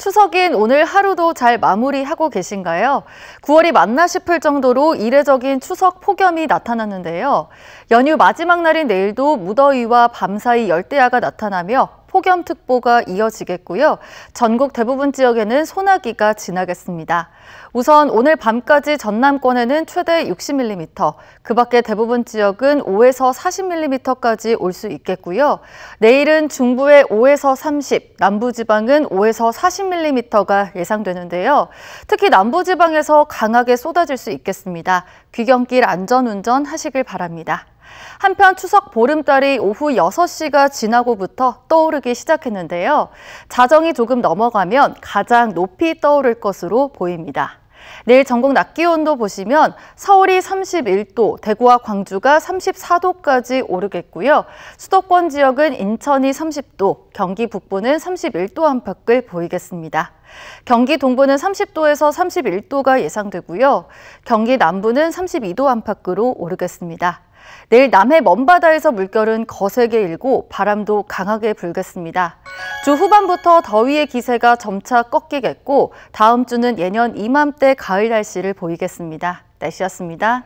추석인 오늘 하루도 잘 마무리하고 계신가요? 9월이 맞나 싶을 정도로 이례적인 추석 폭염이 나타났는데요. 연휴 마지막 날인 내일도 무더위와 밤사이 열대야가 나타나며 폭염특보가 이어지겠고요. 전국 대부분 지역에는 소나기가 지나겠습니다. 우선 오늘 밤까지 전남권에는 최대 60mm, 그 밖에 대부분 지역은 5에서 40mm까지 올 수 있겠고요. 내일은 중부에 5에서 30, 남부지방은 5에서 40mm가 예상되는데요. 특히 남부지방에서 강하게 쏟아질 수 있겠습니다. 귀경길 안전운전 하시길 바랍니다. 한편 추석 보름달이 오후 6시가 지나고부터 떠오르기 시작했는데요. 자정이 조금 넘어가면 가장 높이 떠오를 것으로 보입니다. 내일 전국 낮 기온도 보시면 서울이 31도, 대구와 광주가 34도까지 오르겠고요. 수도권 지역은 인천이 30도, 경기 북부는 31도 안팎을 보이겠습니다. 경기 동부는 30도에서 31도가 예상되고요. 경기 남부는 32도 안팎으로 오르겠습니다. 내일 남해 먼바다에서 물결은 거세게 일고 바람도 강하게 불겠습니다. 주 후반부터 더위의 기세가 점차 꺾이겠고 다음 주는 예년 이맘때 가을 날씨를 보이겠습니다. 날씨였습니다.